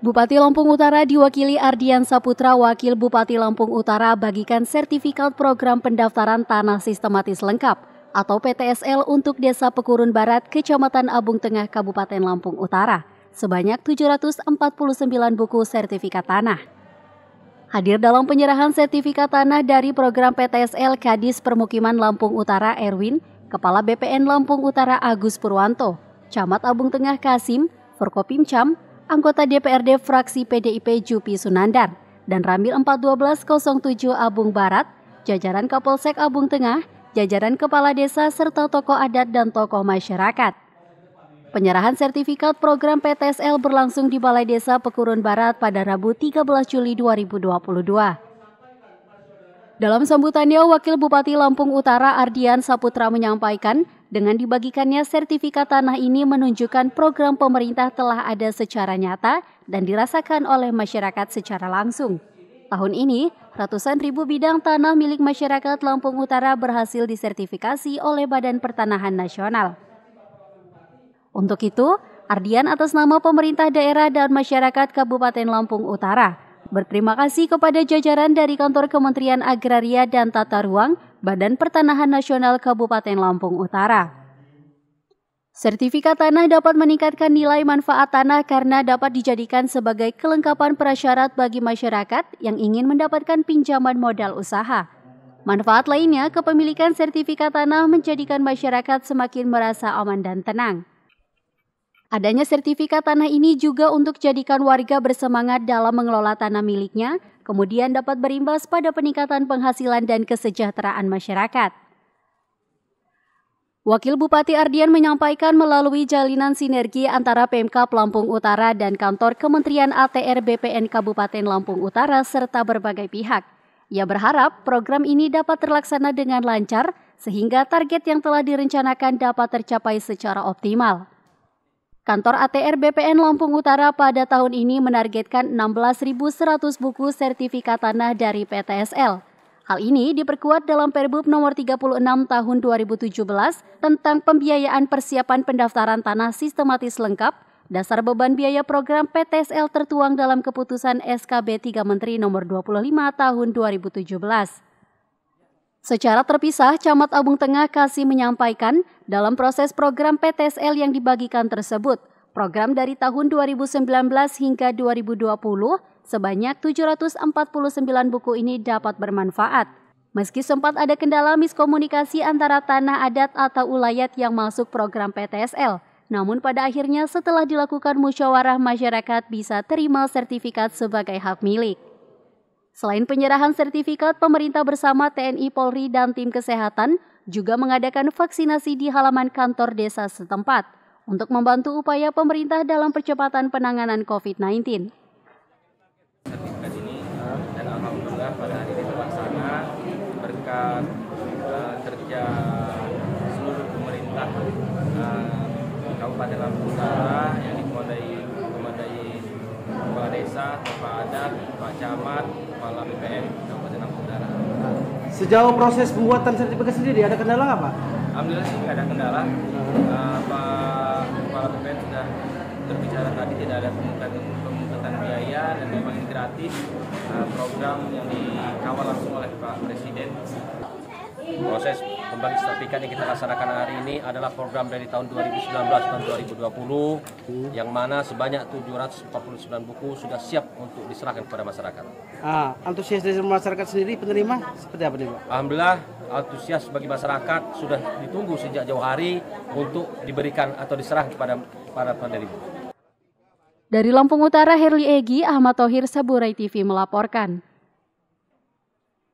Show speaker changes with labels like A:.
A: Bupati Lampung Utara diwakili Ardian Saputra, Wakil Bupati Lampung Utara bagikan sertifikat program pendaftaran tanah sistematis lengkap atau PTSL untuk Desa Pekurun Barat, Kecamatan Abung Tengah, Kabupaten Lampung Utara, sebanyak 749 buku sertifikat tanah. Hadir dalam penyerahan sertifikat tanah dari program PTSL Kadis Permukiman Lampung Utara Erwin, Kepala BPN Lampung Utara Agus Purwanto, Camat Abung Tengah Kasim, Forkopimcam, anggota DPRD fraksi PDIP Jupi Sunandar dan Ramil 41207 Abung Barat, jajaran Kapolsek Abung Tengah, jajaran kepala desa serta tokoh adat dan tokoh masyarakat. Penyerahan sertifikat program PTSL berlangsung di Balai Desa Pekurun Barat pada Rabu 13 Juli 2022. Dalam sambutannya, Wakil Bupati Lampung Utara Ardian Saputra menyampaikan dengan dibagikannya sertifikat tanah ini menunjukkan program pemerintah telah ada secara nyata dan dirasakan oleh masyarakat secara langsung. Tahun ini, ratusan ribu bidang tanah milik masyarakat Lampung Utara berhasil disertifikasi oleh Badan Pertanahan Nasional. Untuk itu, Ardian atas nama pemerintah daerah dan masyarakat Kabupaten Lampung Utara berterima kasih kepada jajaran dari Kantor Kementerian Agraria dan Tata Ruang Badan Pertanahan Nasional Kabupaten Lampung Utara. Sertifikat tanah dapat meningkatkan nilai manfaat tanah karena dapat dijadikan sebagai kelengkapan prasyarat bagi masyarakat yang ingin mendapatkan pinjaman modal usaha. Manfaat lainnya, kepemilikan sertifikat tanah menjadikan masyarakat semakin merasa aman dan tenang. Adanya sertifikat tanah ini juga untuk jadikan warga bersemangat dalam mengelola tanah miliknya, kemudian dapat berimbas pada peningkatan penghasilan dan kesejahteraan masyarakat. Wakil Bupati Ardian menyampaikan melalui jalinan sinergi antara PMK Lampung Utara dan kantor Kementerian ATR BPN Kabupaten Lampung Utara serta berbagai pihak. Ia berharap program ini dapat terlaksana dengan lancar sehingga target yang telah direncanakan dapat tercapai secara optimal. Kantor ATR BPN Lampung Utara pada tahun ini menargetkan 16.100 buku sertifikat tanah dari PTSL. Hal ini diperkuat dalam Perbup nomor 36 tahun 2017 tentang pembiayaan persiapan pendaftaran tanah sistematis lengkap. Dasar beban biaya program PTSL tertuang dalam keputusan SKB 3 Menteri nomor 25 tahun 2017. Secara terpisah, Camat Abung Tengah Kasih menyampaikan dalam proses program PTSL yang dibagikan tersebut, program dari tahun 2019 hingga 2020 sebanyak 749 buku ini dapat bermanfaat. Meski sempat ada kendala miskomunikasi antara tanah adat atau ulayat yang masuk program PTSL, namun pada akhirnya setelah dilakukan musyawarah masyarakat bisa terima sertifikat sebagai hak milik. Selain penyerahan sertifikat, pemerintah bersama TNI Polri dan tim kesehatan juga mengadakan vaksinasi di halaman kantor desa setempat untuk membantu upaya pemerintah dalam percepatan penanganan COVID-19.
B: Sertifikat ini eh, dan alhamdulillah pada hari ini terlaksana berkat eh, kerja seluruh pemerintah eh, Kabupaten Lampung Desa, Bapak Adat, Pak Camat, Kepala BPN Kabupaten Lampung Utara. Sejauh proses pembuatan sertifikat sendiri ada kendala apa? Alhamdulillah sih ada kendala. Eh, Pak Kepala BPN sudah berbicara tadi tidak ada pemungkatan pemungkatan biaya dan memang ini gratis eh, program yang dikawal langsung oleh Pak Presiden proses pembangkit statikan yang kita laksanakan hari ini adalah program dari tahun 2019 tahun 2020 yang mana sebanyak 749 buku sudah siap untuk diserahkan kepada masyarakat. Ah, antusias dari masyarakat sendiri penerima seperti apa nih Pak? Alhamdulillah antusias bagi masyarakat sudah ditunggu sejak jauh hari untuk diberikan atau diserahkan kepada para penerima.
A: Dari Lampung Utara, Herli Egi, Ahmad Tohir, Saburai TV melaporkan.